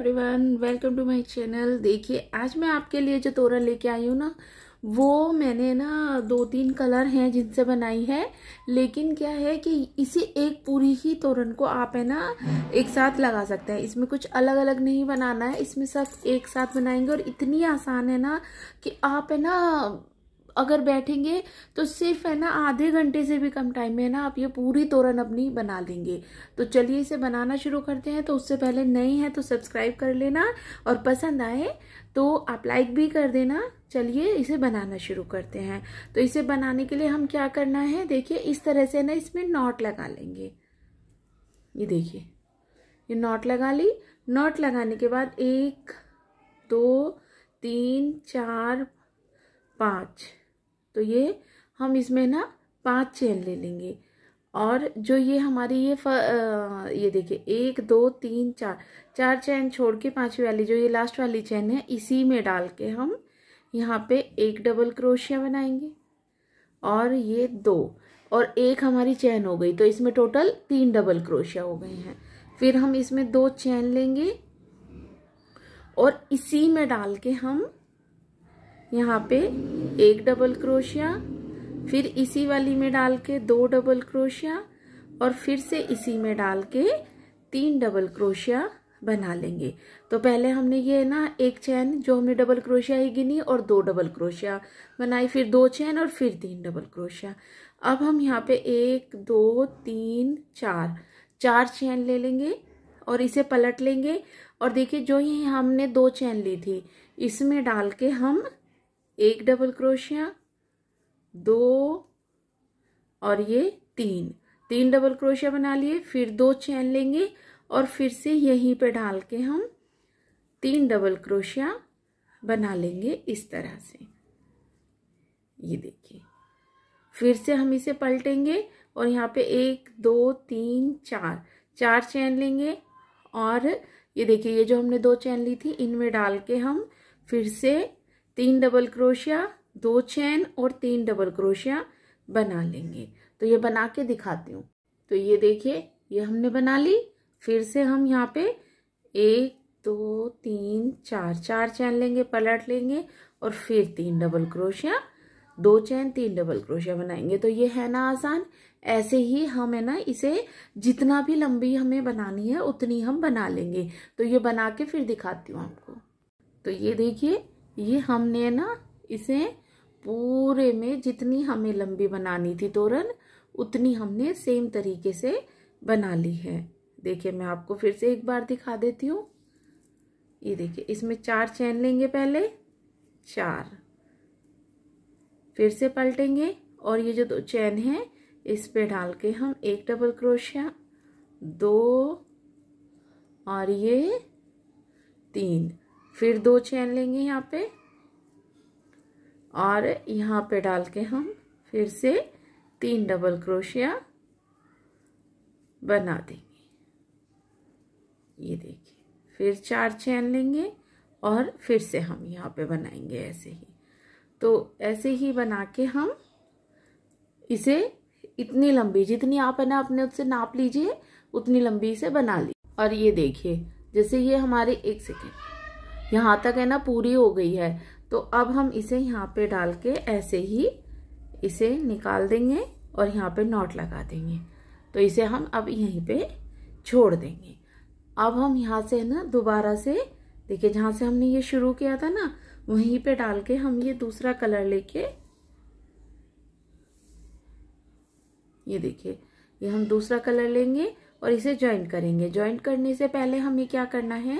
everyone welcome to my channel देखिए आज मैं आपके लिए जो तोरण लेके आई हूँ ना वो मैंने ना दो तीन कलर हैं जिनसे बनाई है लेकिन क्या है कि इसी एक पूरी ही तोरण को आप है ना एक साथ लगा सकते हैं इसमें कुछ अलग अलग नहीं बनाना है इसमें सब एक साथ बनाएंगे और इतनी आसान है ना कि आप है ना अगर बैठेंगे तो सिर्फ है ना आधे घंटे से भी कम टाइम में है ना आप ये पूरी तोरण अपनी बना लेंगे तो चलिए इसे बनाना शुरू करते हैं तो उससे पहले नए हैं तो सब्सक्राइब कर लेना और पसंद आए तो आप लाइक भी कर देना चलिए इसे बनाना शुरू करते हैं तो इसे बनाने के लिए हम क्या करना है देखिए इस तरह से ना इसमें नॉट लगा लेंगे ये देखिए ये नॉट लगा ली नॉट लगाने के बाद एक दो तीन चार पाँच तो ये हम इसमें ना पांच चेन ले लेंगे और जो ये हमारी ये फ, आ, ये देखिए एक दो तीन चार चार चैन छोड़ के पांचवी वाली जो ये लास्ट वाली चैन है इसी में डाल के हम यहाँ पे एक डबल क्रोशिया बनाएंगे और ये दो और एक हमारी चैन हो गई तो इसमें टोटल तीन डबल क्रोशिया हो गए हैं फिर हम इसमें दो चैन लेंगे और इसी में डाल के हम यहाँ पे एक डबल क्रोशिया फिर इसी वाली में डाल के दो डबल क्रोशिया और फिर से इसी में डाल के तीन डबल क्रोशिया बना लेंगे तो पहले हमने ये है ना एक चैन जो हमने डबल क्रोशिया ही गिनी और दो डबल क्रोशिया बनाई फिर दो चैन और फिर तीन डबल क्रोशिया अब हम यहाँ पे एक दो तीन चार चार चैन ले लेंगे और इसे पलट लेंगे और देखिए जो ही हमने दो चैन ली थी इसमें डाल के हम एक डबल क्रोशिया दो और ये तीन तीन डबल क्रोशिया बना लिए फिर दो चैन लेंगे और फिर से यहीं पे डाल के हम तीन डबल क्रोशिया बना लेंगे इस तरह से ये देखिए फिर से हम इसे पलटेंगे और यहाँ पे एक दो तीन चार चार चैन लेंगे और ये देखिए ये जो हमने दो चैन ली थी इनमें डाल के हम फिर से तीन डबल क्रोशिया दो चैन और तीन डबल क्रोशिया बना लेंगे तो ये बना के दिखाती हूँ तो ये देखिए ये हमने बना ली फिर से हम यहाँ पे एक दो तीन चार चार चैन लेंगे पलट लेंगे और फिर तीन डबल क्रोशिया दो चैन तीन डबल क्रोशिया बनाएंगे तो ये है ना आसान ऐसे ही हम है ना इसे जितना भी लंबी हमें बनानी है उतनी हम बना लेंगे तो ये बना के फिर दिखाती हूँ आपको तो ये देखिए ये हमने ना इसे पूरे में जितनी हमें लंबी बनानी थी तोरण उतनी हमने सेम तरीके से बना ली है देखिए मैं आपको फिर से एक बार दिखा देती हूँ ये देखिए इसमें चार चैन लेंगे पहले चार फिर से पलटेंगे और ये जो दो चैन है इस पे डाल के हम एक डबल क्रोशिया दो और ये तीन फिर दो चैन लेंगे यहाँ पे और यहाँ पे डाल के हम फिर से तीन डबल क्रोशिया बना देंगे ये देखिए फिर चार चैन लेंगे और फिर से हम यहाँ पे बनाएंगे ऐसे ही तो ऐसे ही बना के हम इसे इतनी लंबी जितनी आप है ना अपने उससे नाप लीजिए उतनी लंबी इसे बना लीजिए और ये देखिए जैसे ये हमारे एक सेकेंड यहाँ तक है ना पूरी हो गई है तो अब हम इसे यहाँ पे डाल के ऐसे ही इसे निकाल देंगे और यहाँ पे नॉट लगा देंगे तो इसे हम अब यहीं पे छोड़ देंगे अब हम यहाँ से है ना दोबारा से देखिए जहाँ से हमने ये शुरू किया था ना वहीं पे डाल के हम ये दूसरा कलर लेके ये देखिए ये हम दूसरा कलर लेंगे और इसे ज्वाइन करेंगे ज्वाइन करने से पहले हमें क्या करना है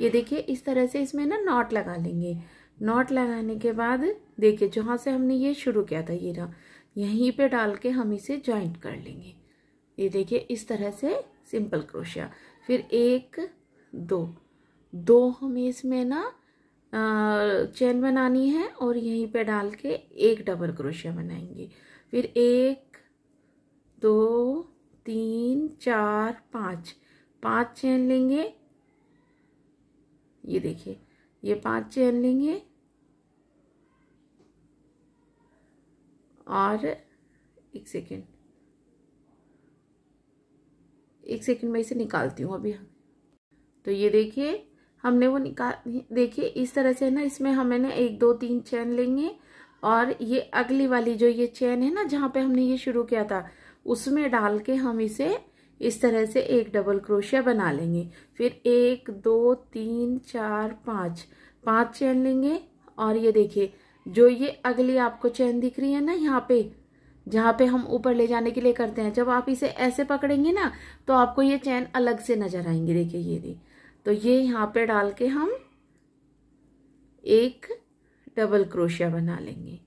ये देखिए इस तरह से इसमें ना नॉट लगा लेंगे नॉट लगाने के बाद देखिए जहाँ से हमने ये शुरू किया था ये रहा यहीं पे डाल के हम इसे जॉइंट कर लेंगे ये देखिए इस तरह से सिंपल क्रोशिया फिर एक दो दो हमें इसमें ना चेन बनानी है और यहीं पे डाल के एक डबल क्रोशिया बनाएंगे फिर एक दो तीन चार पाँच पाँच चेन लेंगे ये देखिए ये पांच चैन लेंगे और एक सेकेंड एक सेकेंड में इसे निकालती हूँ अभी तो ये देखिए हमने वो निकाल देखिए इस तरह से ना इसमें हमें ना एक दो तीन चैन लेंगे और ये अगली वाली जो ये चैन है ना जहाँ पे हमने ये शुरू किया था उसमें डाल के हम इसे इस तरह से एक डबल क्रोशिया बना लेंगे फिर एक दो तीन चार पाँच पाँच चैन लेंगे और ये देखिए जो ये अगली आपको चैन दिख रही है ना यहाँ पे जहाँ पे हम ऊपर ले जाने के लिए करते हैं जब आप इसे ऐसे पकड़ेंगे ना तो आपको ये चैन अलग से नजर आएंगे देखिए ये दी तो ये यहाँ पे डाल के हम एक डबल क्रोशिया बना लेंगे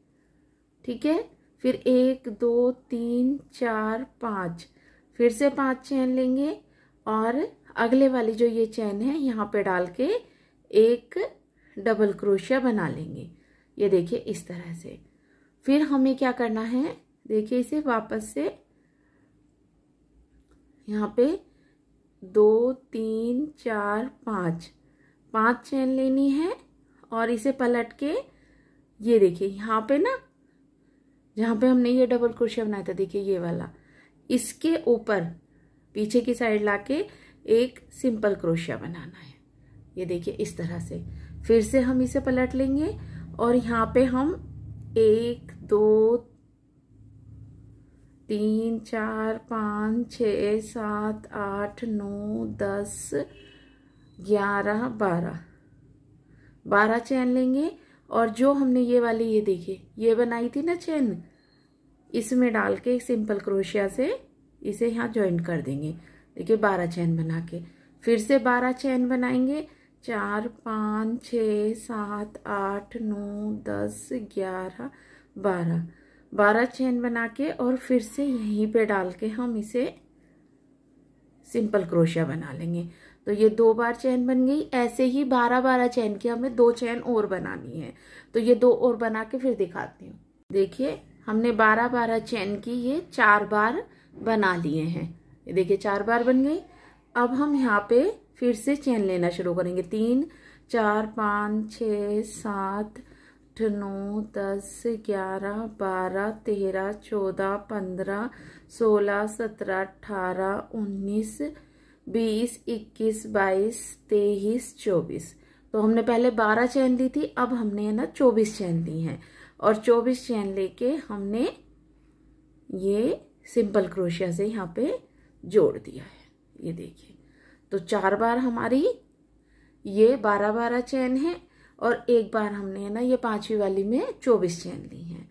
ठीक है फिर एक दो तीन चार पाँच फिर से पांच चैन लेंगे और अगले वाली जो ये चैन है यहाँ पे डाल के एक डबल क्रोशिया बना लेंगे ये देखिए इस तरह से फिर हमें क्या करना है देखिए इसे वापस से यहाँ पे दो तीन चार पाँच पांच चैन लेनी है और इसे पलट के ये देखिए यहाँ पे ना जहाँ पे हमने ये डबल क्रोशिया बनाया था देखिए ये वाला इसके ऊपर पीछे की साइड लाके एक सिंपल क्रोशिया बनाना है ये देखिए इस तरह से फिर से हम इसे पलट लेंगे और यहाँ पे हम एक दो तीन चार पाँच छ सात आठ नौ दस ग्यारह बारह बारह चैन लेंगे और जो हमने ये वाली ये देखिए ये बनाई थी ना चैन इसमें डाल के सिंपल क्रोशिया से इसे यहाँ ज्वाइंट कर देंगे देखिए बारह चैन बना के फिर से बारह चैन बनाएंगे चार पाँच छ सात आठ नौ दस ग्यारह बारह बारह चैन बना के और फिर से यहीं पे डाल के हम इसे सिंपल क्रोशिया बना लेंगे तो ये दो बार चैन बन गई ऐसे ही बारह बारह चैन की हमें दो चैन और बनानी है तो ये दो और बना के फिर दिखाती हूँ देखिए हमने बारह बारह चैन की ये चार बार बना लिए हैं ये देखिए चार बार बन गई अब हम यहाँ पे फिर से चैन लेना शुरू करेंगे तीन चार पाँच छ सात आठ नौ दस ग्यारह बारह तेरह चौदह पंद्रह सोलह सत्रह अठारह उन्नीस बीस इक्कीस बाईस तेईस चौबीस तो हमने पहले बारह चैन ली थी अब हमने है ना चौबीस चैन ली हैं और 24 चैन लेके हमने ये सिंपल क्रोशिया से यहाँ पे जोड़ दिया है ये देखिए तो चार बार हमारी ये बारह बारह चैन है और एक बार हमने ना ये पांचवी वाली में चौबीस चैन ली है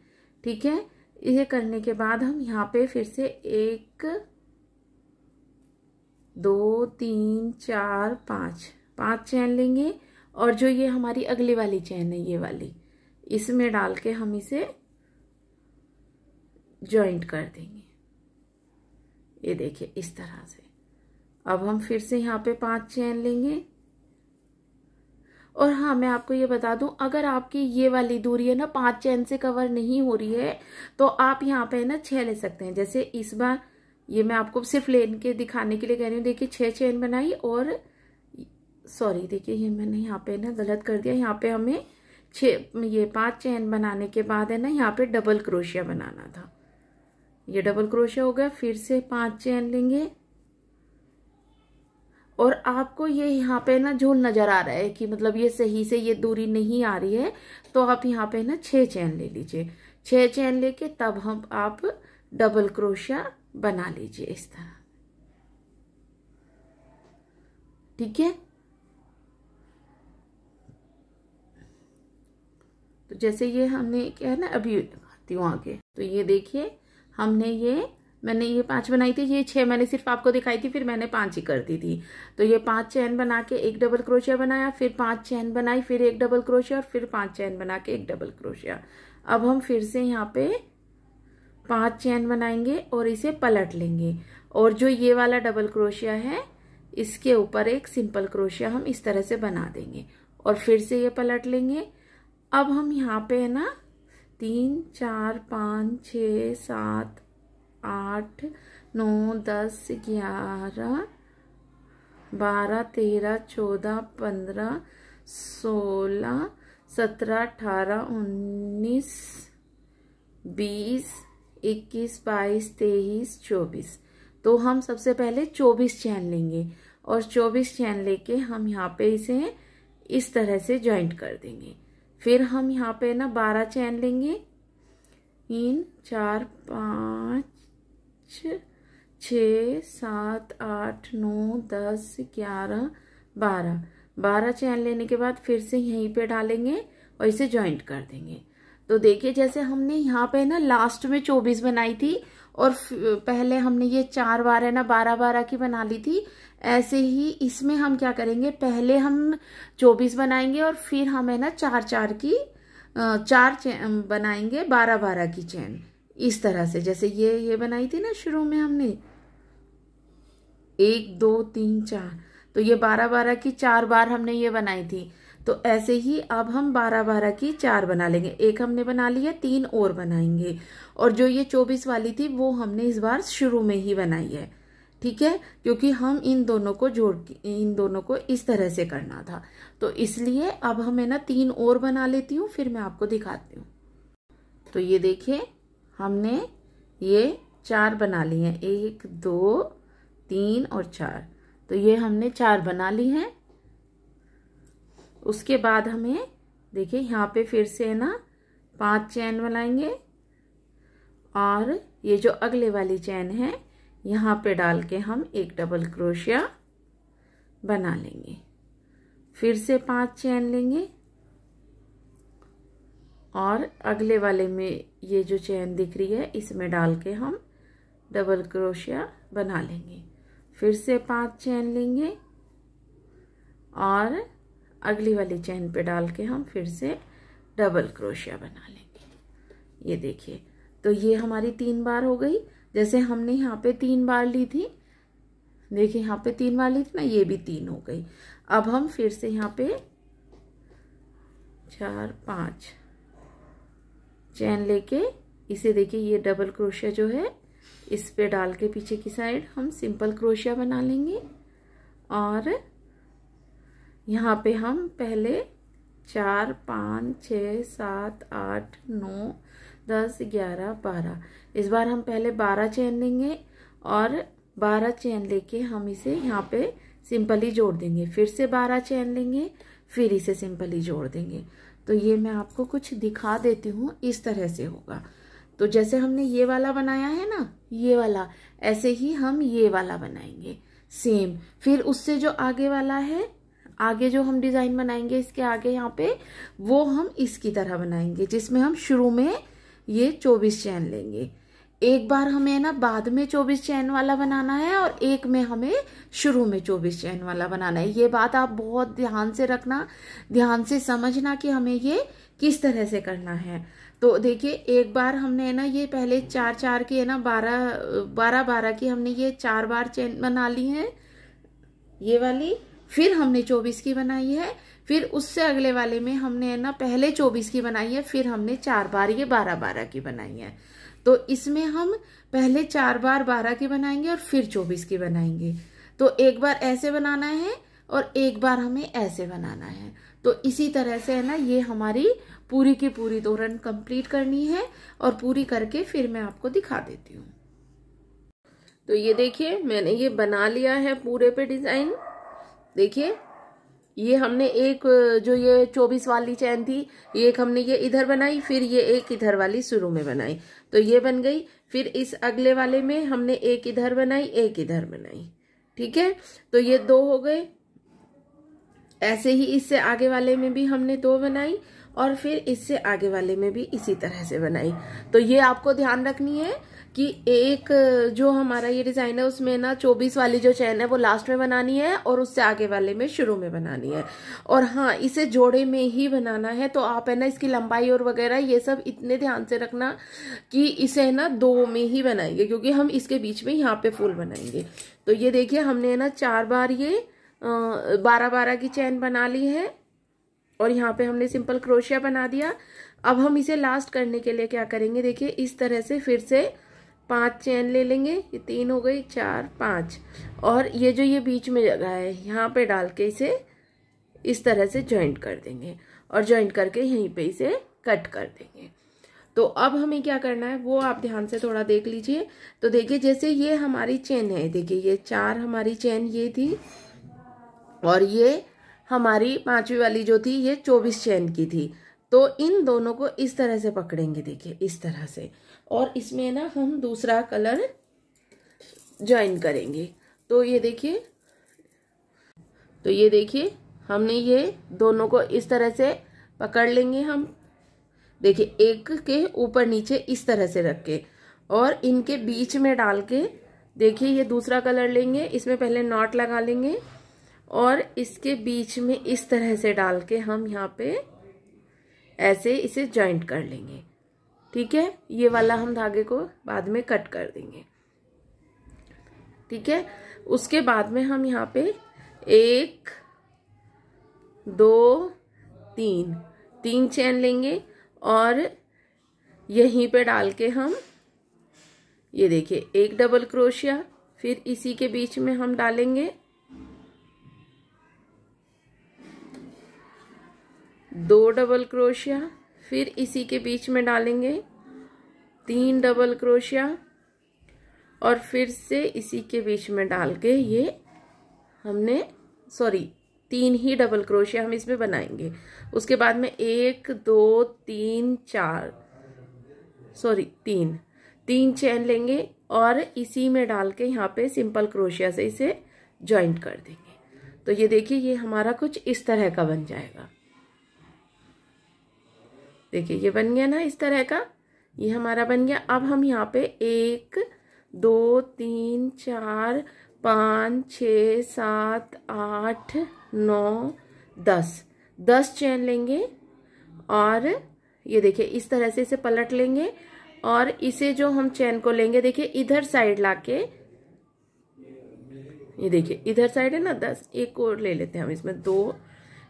ठीक है ये करने के बाद हम यहाँ पे फिर से एक दो तीन चार पाँच पाँच चैन लेंगे और जो ये हमारी अगली वाली चैन है ये वाली इसमें डाल के हम इसे ज्वाइंट कर देंगे ये देखिए इस तरह से अब हम फिर से यहाँ पे पांच चैन लेंगे और हाँ मैं आपको ये बता दूं अगर आपकी ये वाली दूरी है ना पांच चैन से कवर नहीं हो रही है तो आप यहाँ पे ना छह ले सकते हैं जैसे इस बार ये मैं आपको सिर्फ लेन के दिखाने के लिए कह रही हूँ देखिए छह चैन बनाई और सॉरी देखिए ये मैंने यहाँ पे ना गलत कर दिया यहाँ पे हमें छः ये पांच चैन बनाने के बाद है ना यहाँ पे डबल क्रोशिया बनाना था ये डबल क्रोशिया हो गया फिर से पांच चैन लेंगे और आपको ये यहाँ पे ना झोल नज़र आ रहा है कि मतलब ये सही से ये दूरी नहीं आ रही है तो आप यहाँ पे ना छः चैन ले लीजिए छः चैन लेके तब हम आप डबल क्रोशिया बना लीजिए इस तरह ठीक है तो जैसे ये हमने क्या है ना अभी दिखाती हूँ आगे तो ये देखिए हमने ये मैंने ये पांच बनाई थी ये छह मैंने सिर्फ आपको दिखाई थी फिर मैंने पांच ही कर दी थी तो ये पांच चैन बना के एक डबल क्रोशिया बनाया फिर पांच चैन बनाई फिर एक डबल क्रोशिया और फिर पांच चैन बना के एक डबल क्रोशिया अब हम फिर से यहाँ पे पांच चैन बनाएंगे और इसे पलट लेंगे और जो ये वाला डबल क्रोशिया है इसके ऊपर एक सिंपल क्रोशिया हम इस तरह से बना देंगे और फिर से ये पलट लेंगे अब हम यहाँ पे है ना तीन चार पाँच छ सात आठ नौ दस ग्यारह बारह तेरह चौदह पंद्रह सोलह सत्रह अठारह उन्नीस बीस इक्कीस बाईस तेईस चौबीस तो हम सबसे पहले चौबीस चैन लेंगे और चौबीस चैन लेके हम यहाँ पे इसे इस तरह से ज्वाइंट कर देंगे फिर हम यहाँ पे ना बारह चैन लेंगे तीन चार पाँच छ सात आठ नौ दस ग्यारह बारह बारह चैन लेने के बाद फिर से यहीं पे डालेंगे और इसे ज्वाइंट कर देंगे तो देखिए जैसे हमने यहाँ पे ना लास्ट में चौबीस बनाई थी और पहले हमने ये चार बार है ना बारह बारह की बना ली थी ऐसे ही इसमें हम क्या करेंगे पहले हम चौबीस बनाएंगे और फिर हम है ना चार चार की चार बनाएंगे बारह बारह की चैन इस तरह से जैसे ये ये बनाई थी ना शुरू में हमने एक दो तीन चार तो ये बारह बारह की चार बार हमने ये बनाई थी तो ऐसे ही अब हम बारह बारह की चार बना लेंगे एक हमने बना लिया तीन और बनाएंगे और जो ये चौबीस वाली थी वो हमने इस बार शुरू में ही बनाई है ठीक है क्योंकि हम इन दोनों को जोड़ इन दोनों को इस तरह से करना था तो इसलिए अब है ना तीन और बना लेती हूँ फिर मैं आपको दिखाती हूँ तो ये देखिए हमने ये चार बना ली हैं एक दो तीन और चार तो ये हमने चार बना ली हैं उसके बाद हमें देखिए यहाँ पे फिर से ना पांच चैन बनाएंगे और ये जो अगले वाली चैन है यहाँ पे डाल के हम एक डबल क्रोशिया बना लेंगे फिर से पांच चैन लेंगे और अगले वाले में ये जो चैन दिख रही है इसमें डाल के हम डबल क्रोशिया बना लेंगे फिर से पांच चैन लेंगे और अगली वाली चैन पे डाल के हम फिर से डबल क्रोशिया बना लेंगे ये देखिए तो ये हमारी तीन बार हो गई जैसे हमने यहाँ पे तीन बार ली थी देखिए यहाँ पे तीन बार ली थी ना ये भी तीन हो गई अब हम फिर से यहाँ पे चार पाँच चैन लेके इसे देखिए ये डबल क्रोशिया जो है इस पे डाल के पीछे की साइड हम सिंपल क्रोशिया बना लेंगे और यहाँ पे हम पहले चार पाँच छ सात आठ नौ दस ग्यारह बारह इस बार हम पहले बारह चैन लेंगे और बारह चैन लेके हम इसे यहाँ पे सिंपली जोड़ देंगे फिर से बारह चैन लेंगे फिर इसे सिंपली जोड़ देंगे तो ये मैं आपको कुछ दिखा देती हूँ इस तरह से होगा तो जैसे हमने ये वाला बनाया है ना ये वाला ऐसे ही हम ये वाला बनाएंगे सेम फिर उससे जो आगे वाला है आगे जो हम डिज़ाइन बनाएंगे इसके आगे यहाँ पे वो हम इसकी तरह बनाएंगे जिसमें हम शुरू में ये चौबीस चैन लेंगे एक बार हमें ना बाद में चौबीस चैन वाला बनाना है और एक में हमें शुरू में चौबीस चैन वाला बनाना है ये बात आप बहुत ध्यान से रखना ध्यान से समझना कि हमें ये किस तरह से करना है तो देखिए एक बार हमने ना ये पहले चार चार की है ना बारह बारह बारह की हमने ये चार बार चैन बना ली है ये वाली फिर हमने चौबीस की बनाई है फिर उससे अगले वाले में हमने है ना पहले चौबीस की बनाई है फिर हमने चार बार ये बारह बारह की बनाई है तो इसमें हम पहले चार बार बारह की बनाएंगे और फिर चौबीस की बनाएंगे तो एक बार ऐसे बनाना है और एक बार हमें ऐसे बनाना है तो इसी तरह से है ना ये हमारी पूरी की पूरी दो रन कंप्लीट करनी है और पूरी करके फिर मैं आपको दिखा देती हूँ तो ये देखिए मैंने ये बना लिया है पूरे पे डिज़ाइन देखिए ये हमने एक जो ये चौबीस वाली चैन थी ये एक हमने ये इधर बनाई फिर ये एक इधर वाली शुरू में बनाई तो ये बन गई फिर इस अगले वाले में हमने एक इधर बनाई एक इधर बनाई ठीक है तो ये दो हो गए ऐसे ही इससे आगे वाले में भी हमने दो बनाई और फिर इससे आगे वाले में भी इसी तरह से बनाई तो ये आपको ध्यान रखनी है कि एक जो हमारा ये डिज़ाइन है उसमें ना चौबीस वाली जो चैन है वो लास्ट में बनानी है और उससे आगे वाले में शुरू में बनानी है और हाँ इसे जोड़े में ही बनाना है तो आप है ना इसकी लंबाई और वगैरह ये सब इतने ध्यान से रखना कि इसे है ना दो में ही बनाएंगे क्योंकि हम इसके बीच में यहाँ पे फूल बनाएंगे तो ये देखिए हमने है ना चार बार ये बारह बारह की चैन बना ली है और यहाँ पे हमने सिंपल क्रोशिया बना दिया अब हम इसे लास्ट करने के लिए क्या करेंगे देखिए इस तरह से फिर से पांच चैन ले लेंगे ये तीन हो गई चार पाँच और ये जो ये बीच में जगह है यहाँ पे डाल के इसे इस तरह से ज्वाइंट कर देंगे और ज्वाइंट करके यहीं पे इसे कट कर देंगे तो अब हमें क्या करना है वो आप ध्यान से थोड़ा देख लीजिए तो देखिए जैसे ये हमारी चेन है देखिए ये चार हमारी चेन ये थी और ये हमारी पांचवी वाली जो थी ये चौबीस चैन की थी तो इन दोनों को इस तरह से पकड़ेंगे देखिए इस तरह से और इसमें ना हम दूसरा कलर ज्वाइन करेंगे तो ये देखिए तो ये देखिए हमने ये दोनों को इस तरह से पकड़ लेंगे हम देखिए एक के ऊपर नीचे इस तरह से रख के और इनके बीच में डाल के देखिए ये दूसरा कलर लेंगे इसमें पहले नॉट लगा लेंगे और इसके बीच में इस तरह से डाल के हम यहाँ पे ऐसे इसे जॉइंट कर लेंगे ठीक है ये वाला हम धागे को बाद में कट कर देंगे ठीक है उसके बाद में हम यहाँ पे एक दो तीन तीन चैन लेंगे और यहीं पे डाल के हम ये देखिए एक डबल क्रोशिया फिर इसी के बीच में हम डालेंगे दो डबल क्रोशिया फिर इसी के बीच में डालेंगे तीन डबल क्रोशिया और फिर से इसी के बीच में डाल के ये हमने सॉरी तीन ही डबल क्रोशिया हम इसमें बनाएंगे उसके बाद में एक दो तीन चार सॉरी तीन तीन चैन लेंगे और इसी में डाल के यहाँ पे सिंपल क्रोशिया से इसे ज्वाइंट कर देंगे तो ये देखिए ये हमारा कुछ इस तरह का बन जाएगा देखिए ये बन गया ना इस तरह का ये हमारा बन गया अब हम यहाँ पे एक दो तीन चार पाँच छ सात आठ नौ दस दस चैन लेंगे और ये देखिए इस तरह से इसे पलट लेंगे और इसे जो हम चैन को लेंगे देखिए इधर साइड लाके ये देखिए इधर साइड है ना दस एक और ले लेते हैं हम इसमें दो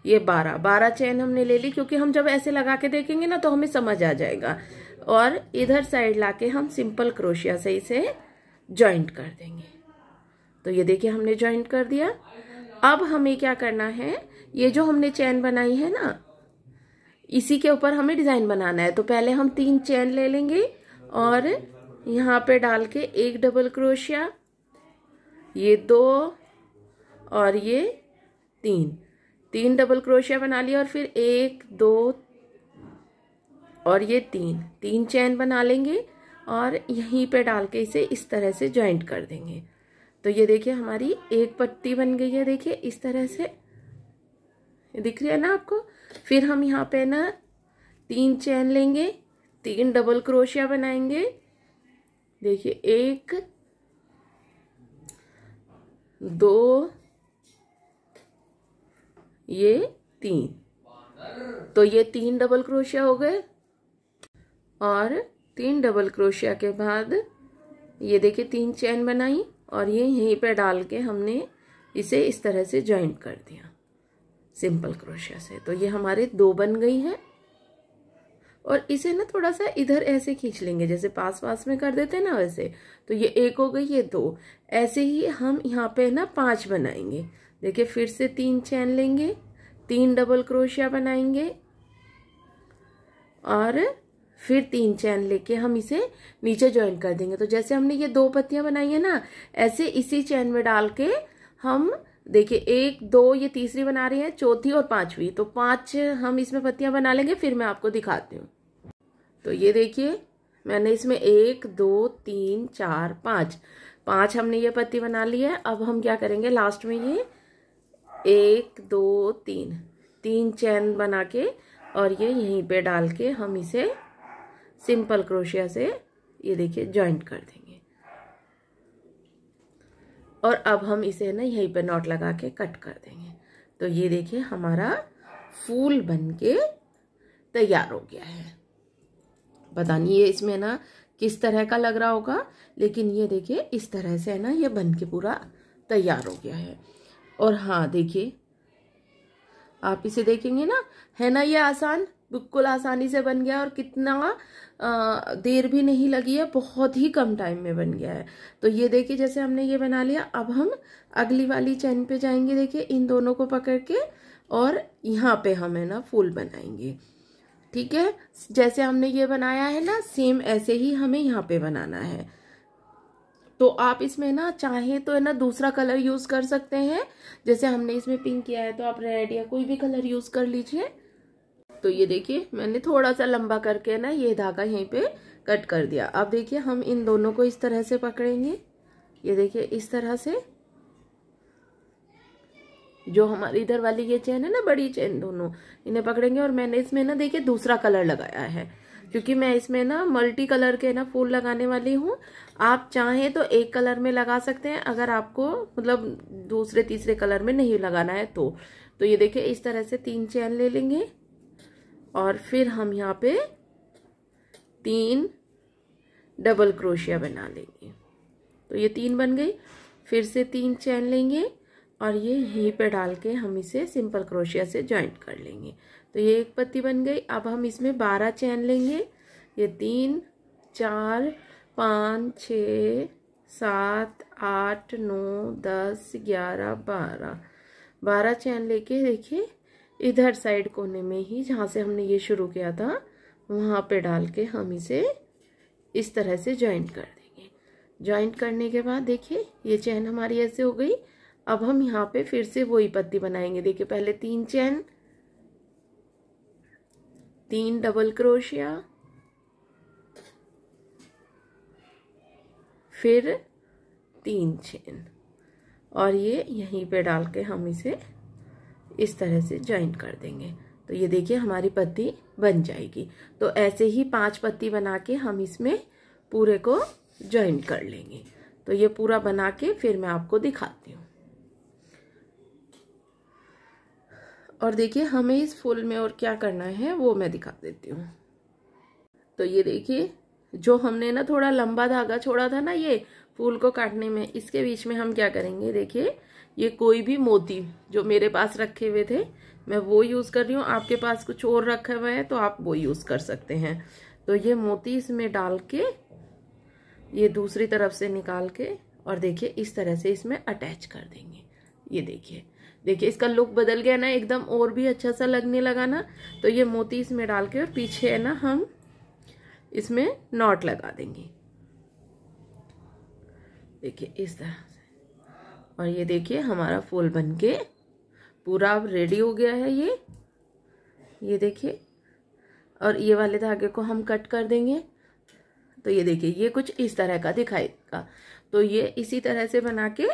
ये बारह बारह चैन हमने ले ली क्योंकि हम जब ऐसे लगा के देखेंगे ना तो हमें समझ आ जाएगा और इधर साइड लाके हम सिंपल क्रोशिया से इसे ज्वाइंट कर देंगे तो ये देखिए हमने ज्वाइंट कर दिया अब हमें क्या करना है ये जो हमने चैन बनाई है ना इसी के ऊपर हमें डिज़ाइन बनाना है तो पहले हम तीन चैन ले लेंगे और यहाँ पे डाल के एक डबल क्रोशिया ये दो और ये तीन तीन डबल क्रोशिया बना लिया और फिर एक दो और ये तीन तीन चैन बना लेंगे और यहीं पे डाल के इसे इस तरह से ज्वाइंट कर देंगे तो ये देखिए हमारी एक पट्टी बन गई है देखिए इस तरह से दिख रही है ना आपको फिर हम यहाँ पे ना तीन चैन लेंगे तीन डबल क्रोशिया बनाएंगे देखिए एक दो ये तीन तो ये तीन डबल क्रोशिया हो गए और तीन डबल क्रोशिया के बाद ये देखिए तीन चैन बनाई और ये यहीं पे डाल के हमने इसे इस तरह से जॉइंट कर दिया सिंपल क्रोशिया से तो ये हमारे दो बन गई हैं और इसे ना थोड़ा सा इधर ऐसे खींच लेंगे जैसे पास पास में कर देते ना वैसे तो ये एक हो गई ये दो ऐसे ही हम यहाँ पे ना पांच बनाएंगे देखिए फिर से तीन चैन लेंगे तीन डबल क्रोशिया बनाएंगे और फिर तीन चैन लेके हम इसे नीचे ज्वाइन कर देंगे तो जैसे हमने ये दो पत्तियां बनाई है ना ऐसे इसी चैन में डाल के हम देखिए एक दो ये तीसरी बना रही है चौथी और पांचवी तो पांच हम इसमें पत्तियां बना लेंगे फिर मैं आपको दिखाती हूँ तो ये देखिए मैंने इसमें एक दो तीन चार पाँच पाँच हमने ये पत्ती बना ली है अब हम क्या करेंगे लास्ट में ये एक दो तीन तीन चैन बना के और ये यहीं पे डाल के हम इसे सिंपल क्रोशिया से ये देखिए जॉइंट कर देंगे और अब हम इसे ना यहीं पे नॉट लगा के कट कर देंगे तो ये देखिए हमारा फूल बन के तैयार हो गया है पता नहीं ये इसमें ना किस तरह का लग रहा होगा लेकिन ये देखिए इस तरह से है ना ये बन के पूरा तैयार हो गया है और हाँ देखिए आप इसे देखेंगे ना है ना ये आसान बिल्कुल आसानी से बन गया और कितना आ, देर भी नहीं लगी है बहुत ही कम टाइम में बन गया है तो ये देखिए जैसे हमने ये बना लिया अब हम अगली वाली चैन पे जाएंगे देखिए इन दोनों को पकड़ के और यहाँ पे हम है ना फूल बनाएंगे ठीक है जैसे हमने ये बनाया है ना सेम ऐसे ही हमें यहाँ पे बनाना है तो आप इसमें ना चाहे तो है ना दूसरा कलर यूज़ कर सकते हैं जैसे हमने इसमें पिंक किया है तो आप रेड या कोई भी कलर यूज़ कर लीजिए तो ये देखिए मैंने थोड़ा सा लंबा करके ना ये धागा यहीं पे कट कर दिया अब देखिए हम इन दोनों को इस तरह से पकड़ेंगे ये देखिए इस तरह से जो हमारी इधर वाली ये चेन है ना बड़ी चेन दोनों इन्हें पकड़ेंगे और मैंने इसमें ना देखिए दूसरा कलर लगाया है क्योंकि मैं इसमें ना मल्टी कलर के ना फूल लगाने वाली हूँ आप चाहें तो एक कलर में लगा सकते हैं अगर आपको मतलब दूसरे तीसरे कलर में नहीं लगाना है तो तो ये देखिए इस तरह से तीन चैन ले लेंगे और फिर हम यहाँ पे तीन डबल क्रोशिया बना लेंगे तो ये तीन बन गई फिर से तीन चैन लेंगे और ये यहीं पे डाल के हम इसे सिंपल क्रोशिया से ज्वाइंट कर लेंगे तो ये एक पत्ती बन गई अब हम इसमें बारह चैन लेंगे ये तीन चार पाँच छ सात आठ नौ दस ग्यारह बारह बारह चैन लेके देखिए इधर साइड कोने में ही जहाँ से हमने ये शुरू किया था वहाँ पे डाल के हम इसे इस तरह से ज्वाइंट कर देंगे ज्वाइंट करने के बाद देखिए ये चैन हमारी ऐसे हो गई अब हम यहाँ पे फिर से वही पत्ती बनाएंगे देखिए पहले तीन चैन तीन डबल क्रोशिया फिर तीन चेन और ये यहीं पे डाल के हम इसे इस तरह से ज्वाइन कर देंगे तो ये देखिए हमारी पत्ती बन जाएगी तो ऐसे ही पांच पत्ती बना के हम इसमें पूरे को ज्वाइन कर लेंगे तो ये पूरा बना के फिर मैं आपको दिखाती हूँ और देखिए हमें इस फूल में और क्या करना है वो मैं दिखा देती हूँ तो ये देखिए जो हमने ना थोड़ा लंबा धागा छोड़ा था ना ये फूल को काटने में इसके बीच में हम क्या करेंगे देखिए ये कोई भी मोती जो मेरे पास रखे हुए थे मैं वो यूज़ कर रही हूँ आपके पास कुछ और रखे हुए हैं तो आप वो यूज़ कर सकते हैं तो ये मोती इसमें डाल के ये दूसरी तरफ से निकाल के और देखिए इस तरह से इसमें अटैच कर देंगे ये देखिए देखिए इसका लुक बदल गया ना एकदम और भी अच्छा सा लगने लगा ना तो ये मोती इसमें डाल के और पीछे है ना हम इसमें नॉट लगा देंगे देखिए इस तरह से और ये देखिए हमारा फूल बन के पूरा अब रेडी हो गया है ये ये देखिए और ये वाले धागे को हम कट कर देंगे तो ये देखिए ये कुछ इस तरह का दिखाई का तो ये इसी तरह से बना के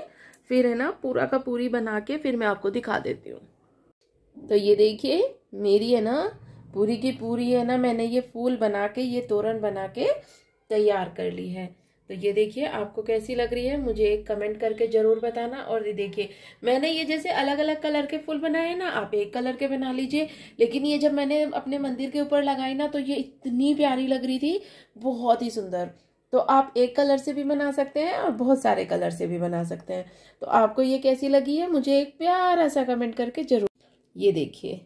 फिर है ना पूरा का पूरी बना के फिर मैं आपको दिखा देती हूँ तो ये देखिए मेरी है ना पूरी की पूरी है ना मैंने ये फूल बना के ये तोरण बना के तैयार कर ली है तो ये देखिए आपको कैसी लग रही है मुझे एक कमेंट करके ज़रूर बताना और ये देखिए मैंने ये जैसे अलग अलग कलर के फूल बनाए हैं ना आप एक कलर के बना लीजिए लेकिन ये जब मैंने अपने मंदिर के ऊपर लगाई ना तो ये इतनी प्यारी लग रही थी बहुत ही सुंदर तो आप एक कलर से भी बना सकते हैं और बहुत सारे कलर से भी बना सकते हैं तो आपको ये कैसी लगी है मुझे एक प्यारा सा कमेंट करके ज़रूर ये देखिए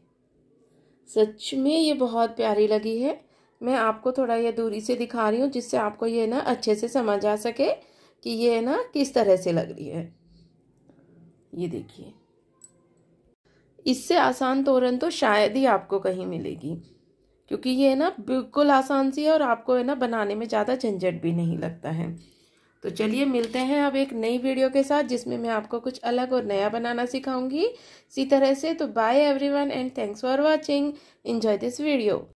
सच में ये बहुत प्यारी लगी है मैं आपको थोड़ा ये दूरी से दिखा रही हूँ जिससे आपको ये ना अच्छे से समझ आ सके कि ये ना किस तरह से लग रही है ये देखिए इससे आसान तोरण तो शायद ही आपको कहीं मिलेगी क्योंकि ये है ना बिल्कुल आसान सी है और आपको है ना बनाने में ज़्यादा झंझट भी नहीं लगता है तो चलिए मिलते हैं अब एक नई वीडियो के साथ जिसमें मैं आपको कुछ अलग और नया बनाना सिखाऊंगी इसी तरह से तो bye everyone and thanks for watching enjoy this video